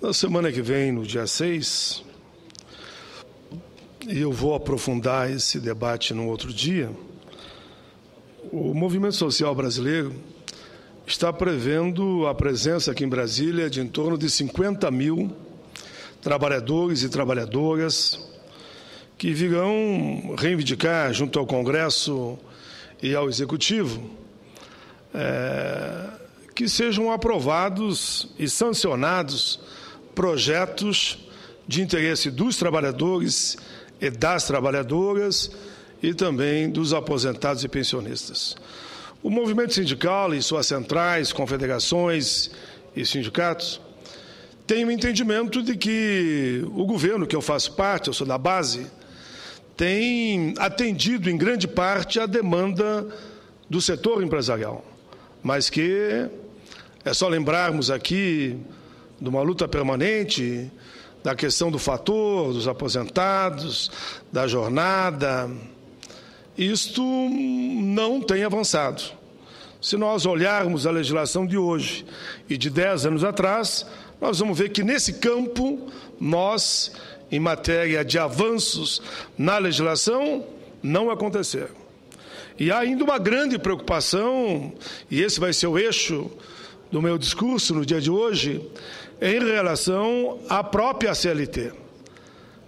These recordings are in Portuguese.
Na semana que vem, no dia 6, e eu vou aprofundar esse debate num outro dia, o movimento social brasileiro está prevendo a presença aqui em Brasília de em torno de 50 mil trabalhadores e trabalhadoras que virão reivindicar junto ao Congresso e ao Executivo é, que sejam aprovados e sancionados projetos de interesse dos trabalhadores e das trabalhadoras e também dos aposentados e pensionistas. O movimento sindical e suas centrais, confederações e sindicatos têm o um entendimento de que o governo que eu faço parte, eu sou da base, tem atendido em grande parte a demanda do setor empresarial, mas que é só lembrarmos aqui de uma luta permanente, da questão do fator, dos aposentados, da jornada. Isto não tem avançado. Se nós olharmos a legislação de hoje e de dez anos atrás, nós vamos ver que nesse campo, nós, em matéria de avanços na legislação, não aconteceram. E há ainda uma grande preocupação, e esse vai ser o eixo do meu discurso no dia de hoje, em relação à própria CLT.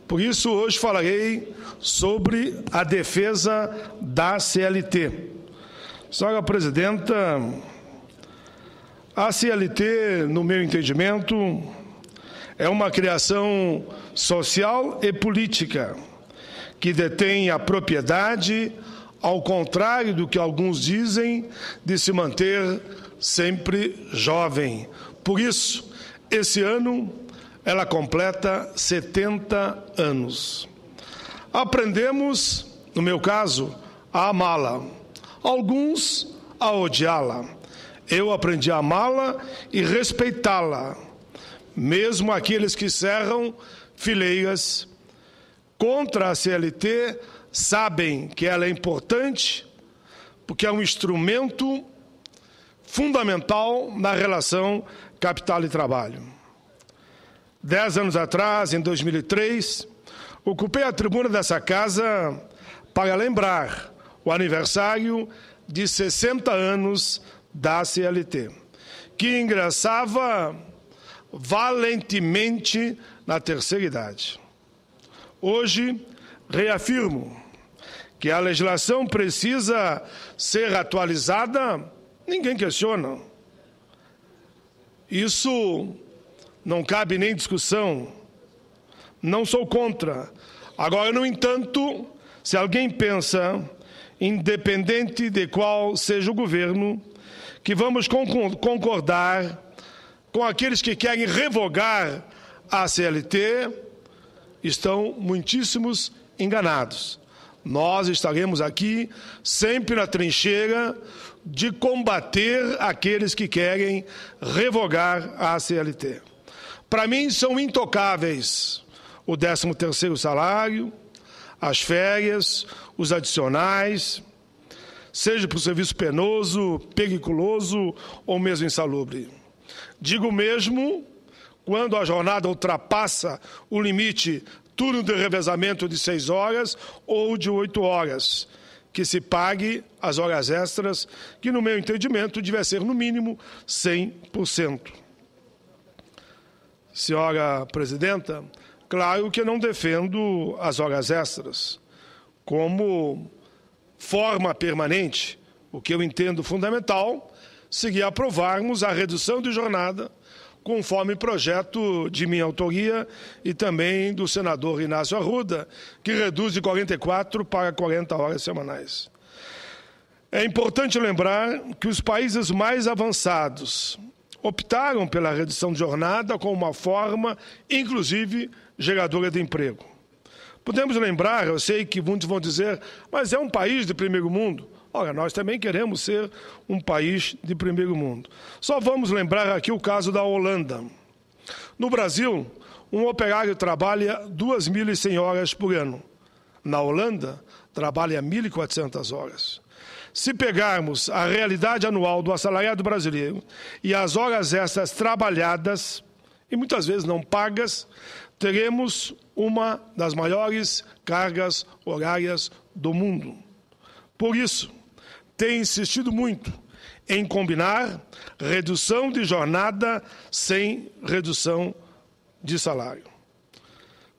Por isso, hoje falarei sobre a defesa da CLT. Senhora Presidenta, a CLT, no meu entendimento, é uma criação social e política que detém a propriedade, ao contrário do que alguns dizem, de se manter sempre jovem. Por isso, esse ano ela completa 70 anos. Aprendemos, no meu caso, a amá-la. Alguns a odiá-la. Eu aprendi a amá-la e respeitá-la, mesmo aqueles que cerram fileiras contra a CLT sabem que ela é importante porque é um instrumento fundamental na relação Capital e Trabalho. Dez anos atrás, em 2003, ocupei a tribuna dessa casa para lembrar o aniversário de 60 anos da CLT, que ingressava valentemente na terceira idade. Hoje, reafirmo que a legislação precisa ser atualizada, ninguém questiona. Isso não cabe nem discussão. Não sou contra. Agora, no entanto, se alguém pensa, independente de qual seja o governo, que vamos concordar com aqueles que querem revogar a CLT, estão muitíssimos enganados. Nós estaremos aqui sempre na trincheira de combater aqueles que querem revogar a CLT. Para mim são intocáveis o 13º salário, as férias, os adicionais, seja para o serviço penoso, periculoso ou mesmo insalubre. Digo mesmo quando a jornada ultrapassa o limite turno de revezamento de seis horas ou de oito horas, que se pague as horas extras, que no meu entendimento deve ser no mínimo 100%. Senhora presidenta, claro que não defendo as horas extras como forma permanente, o que eu entendo fundamental seria aprovarmos a redução de jornada conforme projeto de minha autoria e também do senador Inácio Arruda, que reduz de 44 para 40 horas semanais. É importante lembrar que os países mais avançados optaram pela redução de jornada como uma forma, inclusive, geradora de emprego. Podemos lembrar, eu sei que muitos vão dizer, mas é um país de primeiro mundo. Ora, nós também queremos ser um país de primeiro mundo. Só vamos lembrar aqui o caso da Holanda. No Brasil, um operário trabalha 2.100 horas por ano. Na Holanda, trabalha 1.400 horas. Se pegarmos a realidade anual do assalariado brasileiro e as horas extras trabalhadas, e muitas vezes não pagas, teremos uma das maiores cargas horárias do mundo. Por isso, tem insistido muito em combinar redução de jornada sem redução de salário.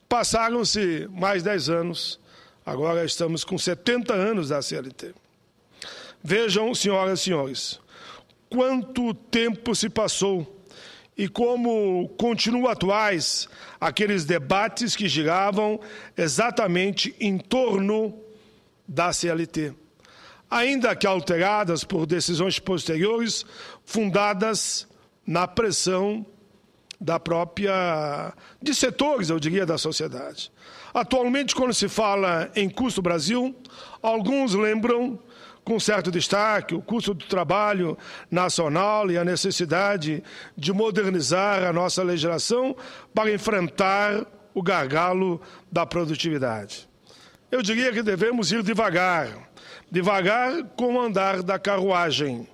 Passaram-se mais 10 anos, agora estamos com 70 anos da CLT. Vejam, senhoras e senhores, quanto tempo se passou e como continuam atuais aqueles debates que giravam exatamente em torno da CLT ainda que alteradas por decisões posteriores, fundadas na pressão da própria de setores, eu diria, da sociedade. Atualmente, quando se fala em custo Brasil, alguns lembram com certo destaque o custo do trabalho nacional e a necessidade de modernizar a nossa legislação para enfrentar o gargalo da produtividade. Eu diria que devemos ir devagar devagar com o andar da carruagem.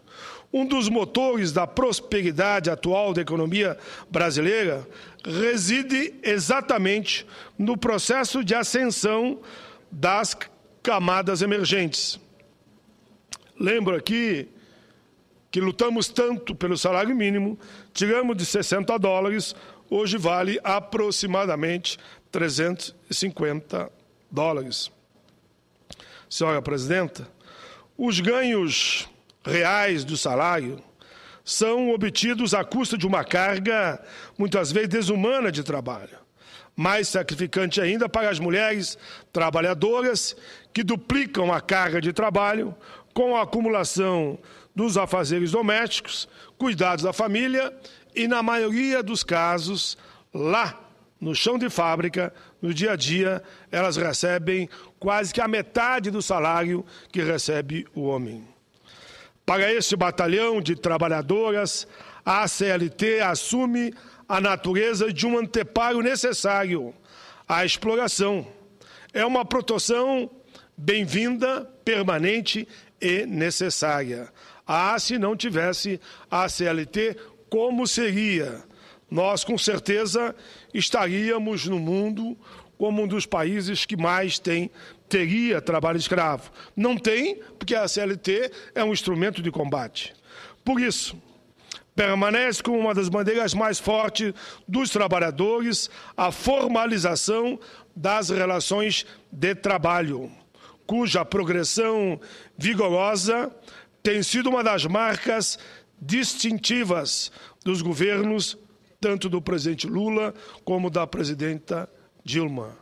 Um dos motores da prosperidade atual da economia brasileira reside exatamente no processo de ascensão das camadas emergentes. Lembro aqui que lutamos tanto pelo salário mínimo, tiramos de 60 dólares, hoje vale aproximadamente 350 dólares senhora presidenta, os ganhos reais do salário são obtidos à custa de uma carga muitas vezes desumana de trabalho. Mais sacrificante ainda para as mulheres trabalhadoras, que duplicam a carga de trabalho com a acumulação dos afazeres domésticos, cuidados da família e, na maioria dos casos, lá no chão de fábrica, no dia a dia, elas recebem quase que a metade do salário que recebe o homem. Para esse batalhão de trabalhadoras, a CLT assume a natureza de um anteparo necessário à exploração. É uma proteção bem-vinda, permanente e necessária. Ah, se não tivesse a CLT, como seria? nós com certeza estaríamos no mundo como um dos países que mais tem teria trabalho escravo. Não tem, porque a CLT é um instrumento de combate. Por isso, permanece como uma das bandeiras mais fortes dos trabalhadores a formalização das relações de trabalho, cuja progressão vigorosa tem sido uma das marcas distintivas dos governos tanto do presidente Lula como da presidenta Dilma.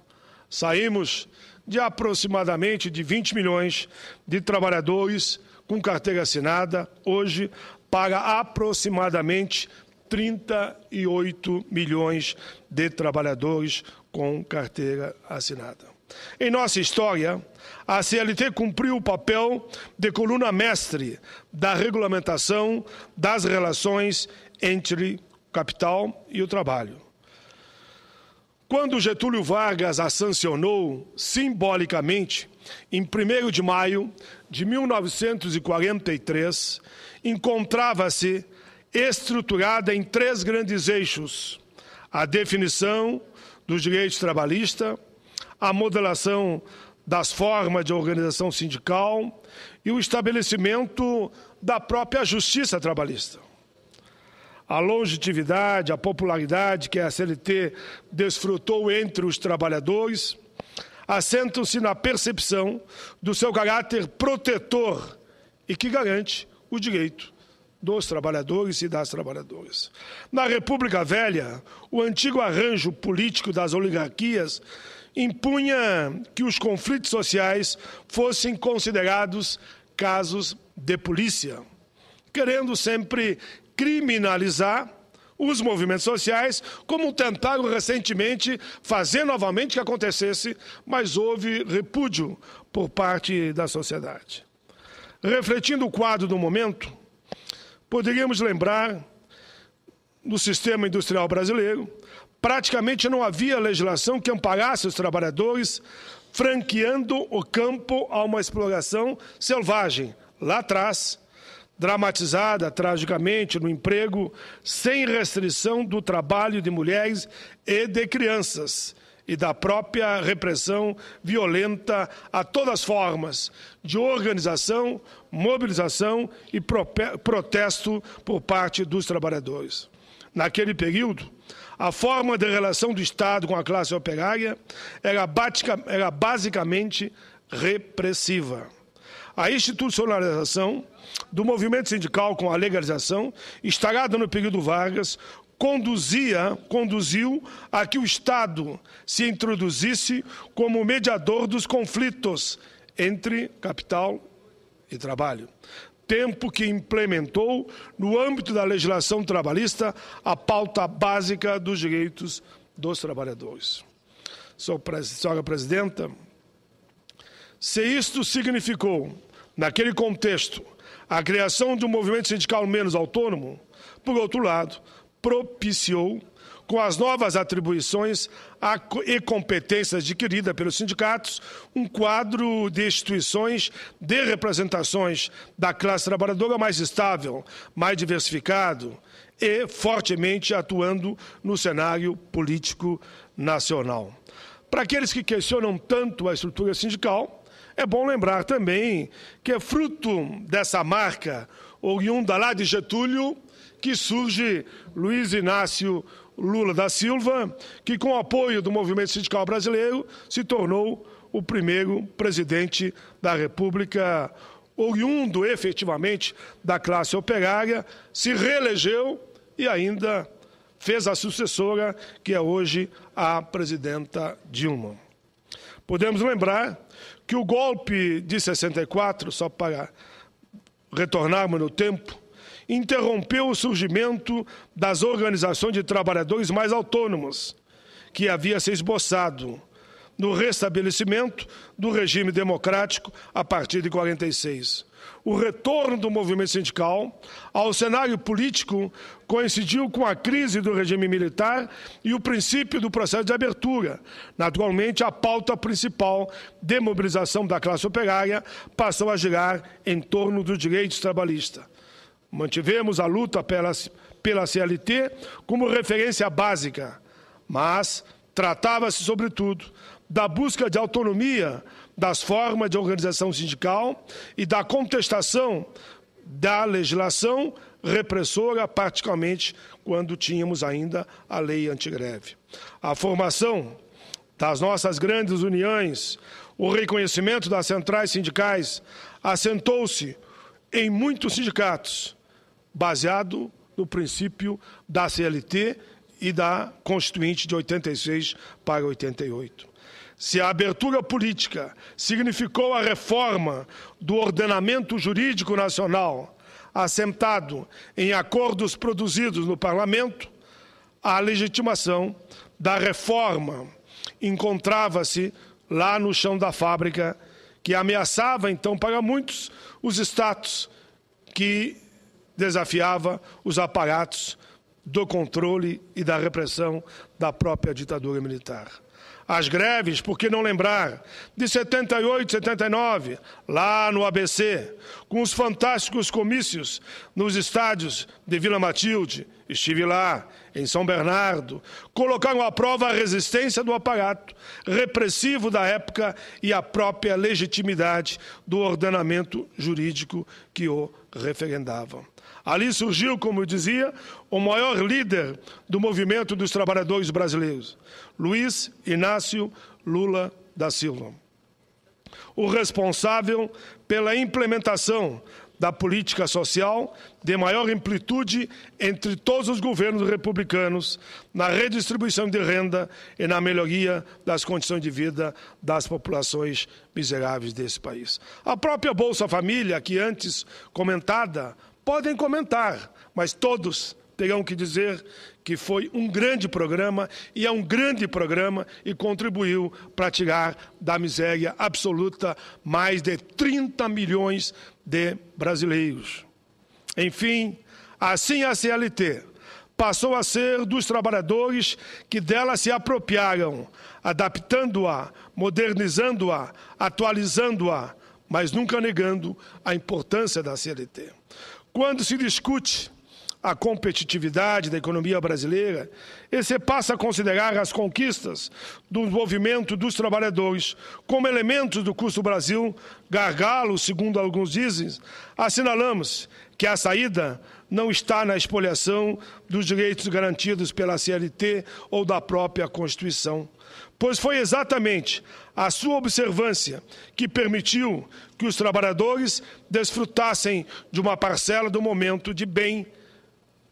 Saímos de aproximadamente de 20 milhões de trabalhadores com carteira assinada hoje para aproximadamente 38 milhões de trabalhadores com carteira assinada. Em nossa história, a CLT cumpriu o papel de coluna mestre da regulamentação das relações entre capital e o trabalho. Quando Getúlio Vargas a sancionou simbolicamente, em 1 de maio de 1943, encontrava-se estruturada em três grandes eixos: a definição dos direitos trabalhistas, a modelação das formas de organização sindical e o estabelecimento da própria justiça trabalhista a longevidade, a popularidade que a CLT desfrutou entre os trabalhadores, assentam-se na percepção do seu caráter protetor e que garante o direito dos trabalhadores e das trabalhadoras. Na República Velha, o antigo arranjo político das oligarquias impunha que os conflitos sociais fossem considerados casos de polícia, querendo sempre criminalizar os movimentos sociais, como tentaram recentemente fazer novamente que acontecesse, mas houve repúdio por parte da sociedade. Refletindo o quadro do momento, poderíamos lembrar no sistema industrial brasileiro, praticamente não havia legislação que amparasse os trabalhadores, franqueando o campo a uma exploração selvagem, lá atrás, dramatizada tragicamente no emprego, sem restrição do trabalho de mulheres e de crianças e da própria repressão violenta a todas as formas de organização, mobilização e protesto por parte dos trabalhadores. Naquele período, a forma de relação do Estado com a classe operária era, basicamente repressiva. A institucionalização do movimento sindical com a legalização, instalada no período Vargas, conduzia, conduziu a que o Estado se introduzisse como mediador dos conflitos entre capital e trabalho. Tempo que implementou, no âmbito da legislação trabalhista, a pauta básica dos direitos dos trabalhadores. Senhora Presidenta, se isto significou Naquele contexto, a criação de um movimento sindical menos autônomo, por outro lado, propiciou, com as novas atribuições e competências adquiridas pelos sindicatos, um quadro de instituições de representações da classe trabalhadora mais estável, mais diversificado e fortemente atuando no cenário político nacional. Para aqueles que questionam tanto a estrutura sindical, é bom lembrar também que é fruto dessa marca oriunda lá de Getúlio que surge Luiz Inácio Lula da Silva, que com o apoio do movimento sindical brasileiro se tornou o primeiro presidente da República, oriundo efetivamente da classe operária, se reelegeu e ainda fez a sucessora, que é hoje a presidenta Dilma. Podemos lembrar que o golpe de 64, só para retornarmos no tempo, interrompeu o surgimento das organizações de trabalhadores mais autônomos, que havia se esboçado no restabelecimento do regime democrático a partir de 46 o retorno do movimento sindical ao cenário político coincidiu com a crise do regime militar e o princípio do processo de abertura. Naturalmente, a pauta principal de mobilização da classe operária passou a girar em torno dos direitos trabalhistas. Mantivemos a luta pela, pela CLT como referência básica, mas tratava-se, sobretudo, da busca de autonomia das formas de organização sindical e da contestação da legislação repressora, particularmente quando tínhamos ainda a lei antigreve. A formação das nossas grandes uniões, o reconhecimento das centrais sindicais assentou-se em muitos sindicatos, baseado no princípio da CLT e da Constituinte de 86 para 88. Se a abertura política significou a reforma do ordenamento jurídico nacional, assentado em acordos produzidos no parlamento, a legitimação da reforma encontrava-se lá no chão da fábrica, que ameaçava então para muitos os status que desafiava os aparatos do controle e da repressão da própria ditadura militar. As greves, por que não lembrar, de 78, 79, lá no ABC, com os fantásticos comícios nos estádios de Vila Matilde, estive lá, em São Bernardo, colocaram à prova a resistência do aparato repressivo da época e a própria legitimidade do ordenamento jurídico que o referendava. Ali surgiu, como eu dizia, o maior líder do movimento dos trabalhadores brasileiros, Luiz Inácio Lula da Silva. O responsável pela implementação da política social de maior amplitude entre todos os governos republicanos na redistribuição de renda e na melhoria das condições de vida das populações miseráveis desse país. A própria Bolsa Família, que antes comentada podem comentar, mas todos terão que dizer que foi um grande programa e é um grande programa e contribuiu para tirar da miséria absoluta mais de 30 milhões de brasileiros. Enfim, assim a CLT passou a ser dos trabalhadores que dela se apropriaram, adaptando-a, modernizando-a, atualizando-a, mas nunca negando a importância da CLT. Quando se discute a competitividade da economia brasileira, esse passa a considerar as conquistas do movimento dos trabalhadores como elementos do custo Brasil gargalo, segundo alguns dizem, assinalamos que a saída não está na espoliação dos direitos garantidos pela CLT ou da própria Constituição. Pois foi exatamente a sua observância que permitiu que os trabalhadores desfrutassem de uma parcela do momento de bem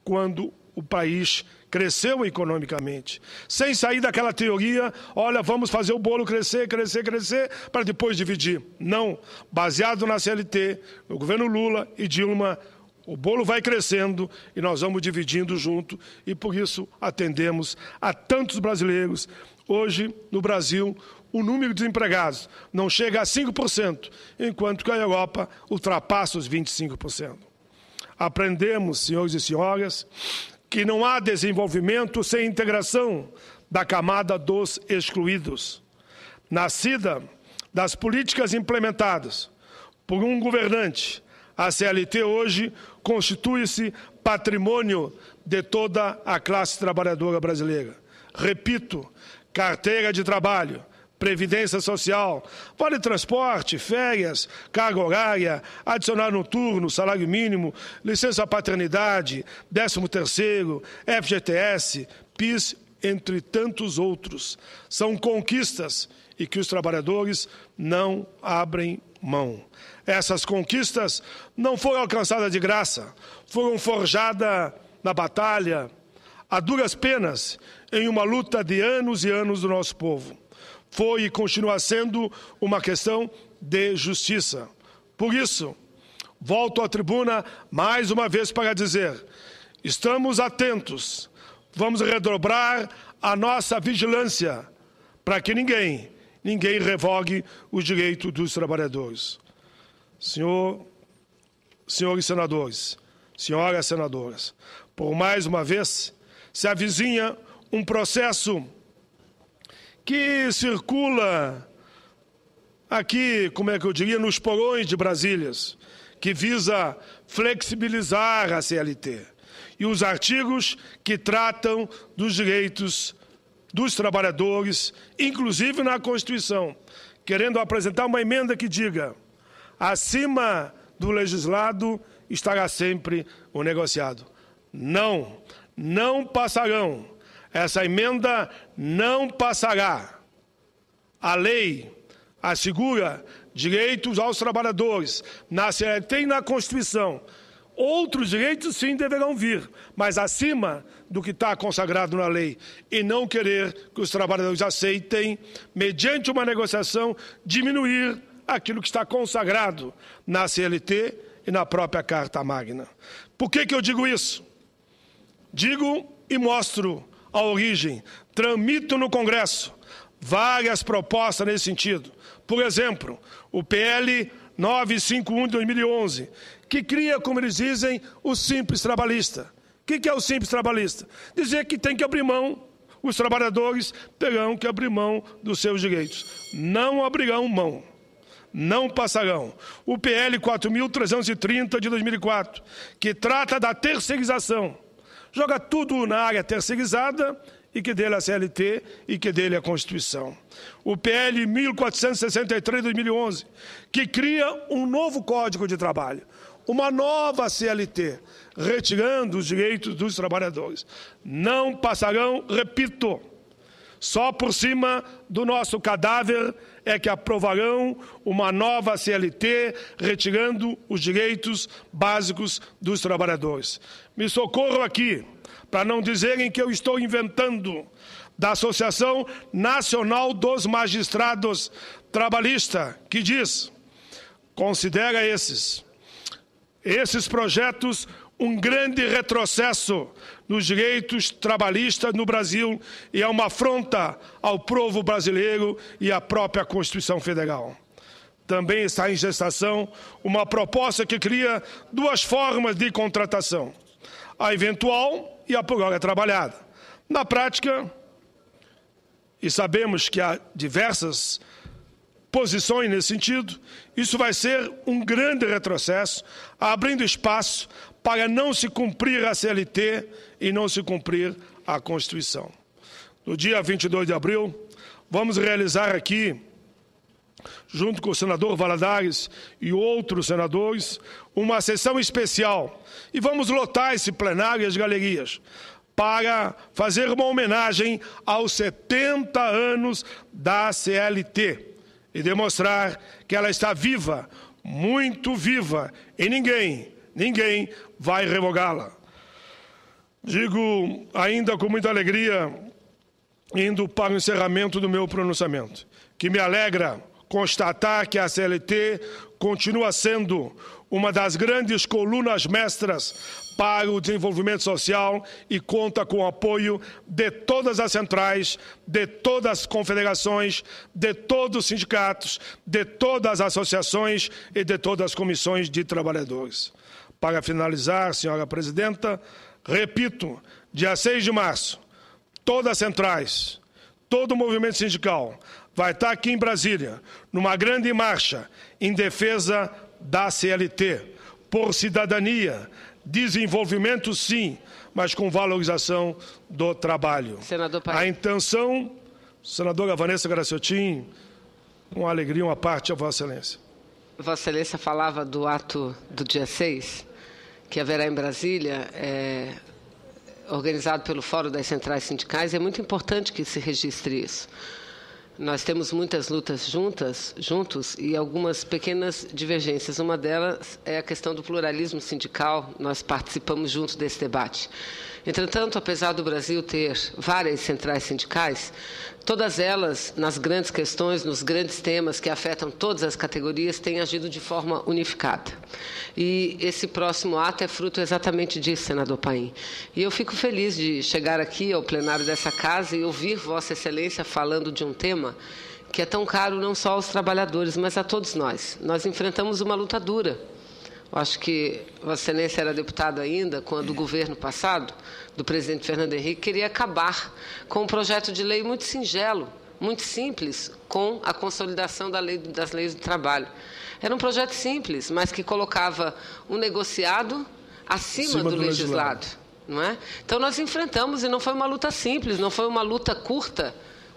quando o país cresceu economicamente. Sem sair daquela teoria, olha, vamos fazer o bolo crescer, crescer, crescer, para depois dividir. Não. Baseado na CLT, o governo Lula e Dilma o bolo vai crescendo e nós vamos dividindo junto, e por isso atendemos a tantos brasileiros. Hoje, no Brasil, o número de desempregados não chega a 5%, enquanto que a Europa ultrapassa os 25%. Aprendemos, senhores e senhoras, que não há desenvolvimento sem integração da camada dos excluídos. Nascida das políticas implementadas por um governante a CLT hoje constitui-se patrimônio de toda a classe trabalhadora brasileira. Repito, carteira de trabalho, previdência social, vale transporte, férias, carga horária, adicional noturno, salário mínimo, licença paternidade, 13º, FGTS, PIS, entre tantos outros. São conquistas e que os trabalhadores não abrem mão. Essas conquistas não foram alcançadas de graça, foram forjadas na batalha, a duras penas, em uma luta de anos e anos do nosso povo. Foi e continua sendo uma questão de justiça. Por isso, volto à tribuna mais uma vez para dizer: estamos atentos, vamos redobrar a nossa vigilância para que ninguém, ninguém revogue o direito dos trabalhadores. Senhor, senhores senadores, senhoras senadoras, por mais uma vez se avizinha um processo que circula aqui, como é que eu diria, nos porões de Brasília, que visa flexibilizar a CLT e os artigos que tratam dos direitos dos trabalhadores, inclusive na Constituição, querendo apresentar uma emenda que diga Acima do legislado estará sempre o negociado. Não, não passarão. Essa emenda não passará. A lei assegura direitos aos trabalhadores na CLT e na Constituição. Outros direitos, sim, deverão vir, mas acima do que está consagrado na lei. E não querer que os trabalhadores aceitem, mediante uma negociação, diminuir aquilo que está consagrado na CLT e na própria Carta Magna. Por que, que eu digo isso? Digo e mostro a origem. Tramito no Congresso várias propostas nesse sentido. Por exemplo, o PL 951 de 2011, que cria, como eles dizem, o simples trabalhista. O que é o simples trabalhista? Dizer que tem que abrir mão, os trabalhadores terão que abrir mão dos seus direitos. Não abrirão mão não passarão. O PL 4.330 de 2004, que trata da terceirização, joga tudo na área terceirizada e que dele a CLT e que dele a Constituição. O PL 1463 de 2011, que cria um novo Código de Trabalho, uma nova CLT, retirando os direitos dos trabalhadores. Não passarão, repito, só por cima do nosso cadáver é que aprovarão uma nova CLT, retirando os direitos básicos dos trabalhadores. Me socorro aqui, para não dizerem que eu estou inventando, da Associação Nacional dos Magistrados Trabalhista, que diz: considera esses. Esses projetos um grande retrocesso nos direitos trabalhistas no Brasil e é uma afronta ao povo brasileiro e à própria Constituição Federal. Também está em gestação uma proposta que cria duas formas de contratação: a eventual e a por hora trabalhada. Na prática, e sabemos que há diversas posições nesse sentido, isso vai ser um grande retrocesso, abrindo espaço para não se cumprir a CLT e não se cumprir a Constituição. No dia 22 de abril, vamos realizar aqui, junto com o senador Valadares e outros senadores, uma sessão especial e vamos lotar esse plenário e as galerias para fazer uma homenagem aos 70 anos da CLT e demonstrar que ela está viva, muito viva, e ninguém, ninguém vai revogá-la. Digo ainda com muita alegria, indo para o encerramento do meu pronunciamento, que me alegra constatar que a CLT continua sendo uma das grandes colunas mestras para o desenvolvimento social e conta com o apoio de todas as centrais, de todas as confederações, de todos os sindicatos, de todas as associações e de todas as comissões de trabalhadores. Para finalizar, senhora presidenta, repito: dia 6 de março, todas as centrais, todo o movimento sindical vai estar aqui em Brasília, numa grande marcha em defesa da CLT, por cidadania, desenvolvimento sim, mas com valorização do trabalho. Senador Paes. A intenção, senadora Vanessa Graciotin, com alegria, uma parte a Vossa Excelência. Vossa Excelência falava do ato do dia 6? que haverá em Brasília, é, organizado pelo Fórum das Centrais Sindicais, é muito importante que se registre isso. Nós temos muitas lutas juntas, juntos e algumas pequenas divergências. Uma delas é a questão do pluralismo sindical. Nós participamos juntos desse debate. Entretanto, apesar do Brasil ter várias centrais sindicais, todas elas, nas grandes questões, nos grandes temas que afetam todas as categorias, têm agido de forma unificada. E esse próximo ato é fruto exatamente disso, senador Paim. E eu fico feliz de chegar aqui ao plenário dessa casa e ouvir Vossa Excelência falando de um tema que é tão caro não só aos trabalhadores, mas a todos nós. Nós enfrentamos uma luta dura Acho que Vossa Excelência era deputado ainda quando o governo passado, do presidente Fernando Henrique, queria acabar com um projeto de lei muito singelo, muito simples, com a consolidação da lei, das leis do trabalho. Era um projeto simples, mas que colocava o um negociado acima, acima do, do, legislado. legislado. Não é? Então, nós enfrentamos, e não foi uma luta simples, não foi uma luta curta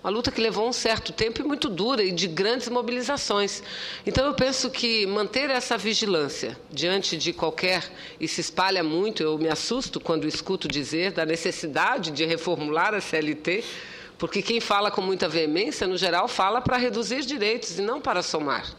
uma luta que levou um certo tempo e muito dura e de grandes mobilizações. Então eu penso que manter essa vigilância diante de qualquer e se espalha muito, eu me assusto quando escuto dizer da necessidade de reformular a CLT, porque quem fala com muita veemência, no geral, fala para reduzir direitos e não para somar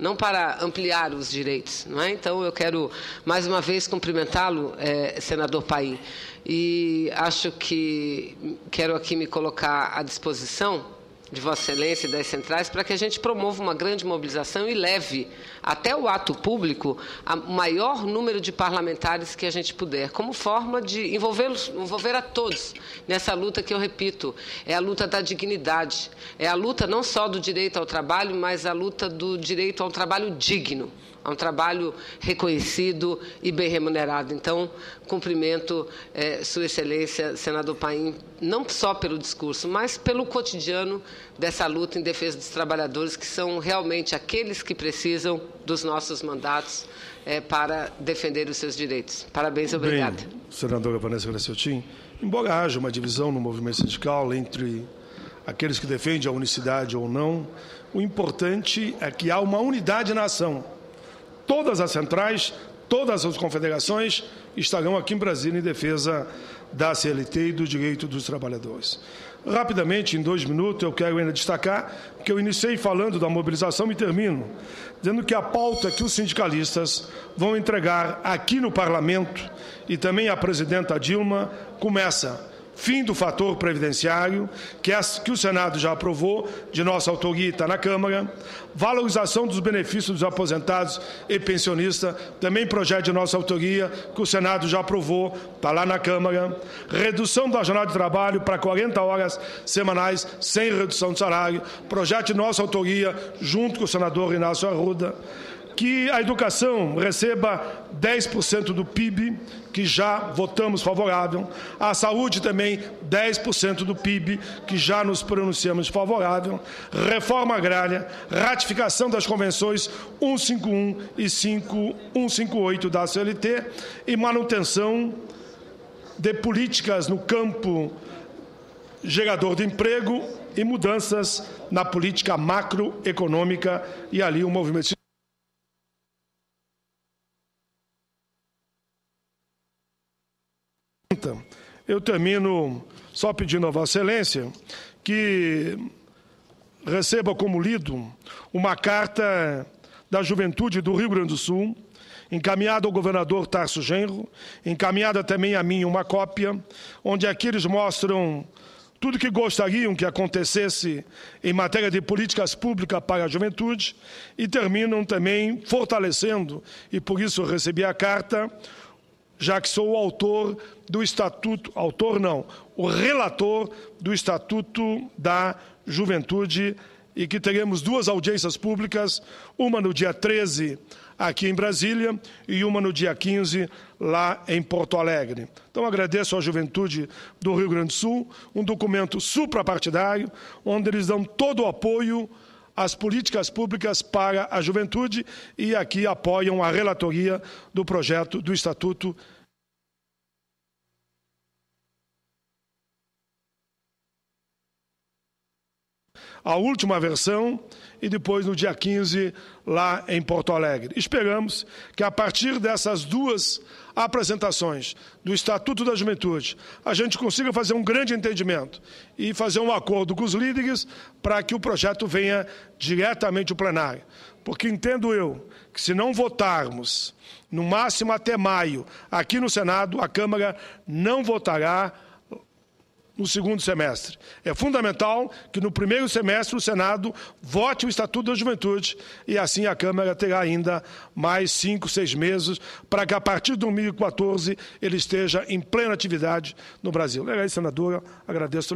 não para ampliar os direitos. Não é? Então, eu quero mais uma vez cumprimentá-lo, é, senador Paim, e acho que quero aqui me colocar à disposição de Vossa Excelência e das centrais para que a gente promova uma grande mobilização e leve até o ato público o maior número de parlamentares que a gente puder, como forma de envolvê-los, envolver a todos nessa luta que eu repito, é a luta da dignidade, é a luta não só do direito ao trabalho, mas a luta do direito ao trabalho digno a é um trabalho reconhecido e bem remunerado. Então, cumprimento é, Sua Excelência, senador Paim, não só pelo discurso, mas pelo cotidiano dessa luta em defesa dos trabalhadores, que são realmente aqueles que precisam dos nossos mandatos é, para defender os seus direitos. Parabéns, obrigada. Bem, senadora Vanessa Graciotin, embora haja uma divisão no movimento sindical entre aqueles que defendem a unicidade ou não, o importante é que há uma unidade na ação todas as centrais, todas as confederações estarão aqui em Brasília em defesa da CLT e do direito dos trabalhadores. Rapidamente, em dois minutos, eu quero ainda destacar que eu iniciei falando da mobilização e termino dizendo que a pauta que os sindicalistas vão entregar aqui no Parlamento e também a presidenta Dilma começa fim do fator previdenciário, que, é que o Senado já aprovou, de nossa autoria está na Câmara, valorização dos benefícios dos aposentados e pensionistas, também projeto de nossa autoria, que o Senado já aprovou, está lá na Câmara, redução da jornada de trabalho para 40 horas semanais, sem redução de salário, projeto de nossa autoria, junto com o senador Inácio Arruda, que a educação receba 10% do PIB, que já votamos favorável, a saúde também 10% do PIB, que já nos pronunciamos favorável, reforma agrária, ratificação das convenções 151 e 158 da CLT e manutenção de políticas no campo gerador de emprego e mudanças na política macroeconômica e ali o movimento Eu termino só pedindo a Vossa Excelência que receba como lido uma carta da Juventude do Rio Grande do Sul, encaminhada ao governador Tarso Genro, encaminhada também a mim uma cópia, onde aqui eles mostram tudo que gostariam que acontecesse em matéria de políticas públicas para a juventude e terminam também fortalecendo, e por isso recebi a carta, já que sou o autor do Estatuto, autor não, o relator do Estatuto da Juventude e que teremos duas audiências públicas, uma no dia 13 aqui em Brasília e uma no dia 15 lá em Porto Alegre. Então agradeço à Juventude do Rio Grande do Sul, um documento suprapartidário, onde eles dão todo o apoio as políticas públicas para a juventude e aqui apoiam a relatoria do projeto do Estatuto. A última versão e depois no dia 15 lá em Porto Alegre. Esperamos que a partir dessas duas apresentações do Estatuto da Juventude, a gente consiga fazer um grande entendimento e fazer um acordo com os líderes para que o projeto venha diretamente ao plenário. Porque entendo eu que se não votarmos, no máximo até maio, aqui no Senado, a Câmara não votará no segundo semestre. É fundamental que no primeiro semestre o Senado vote o Estatuto da Juventude e assim a Câmara terá ainda mais cinco, seis meses para que a partir de 2014 ele esteja em plena atividade no Brasil. Legal, senadora. Agradeço.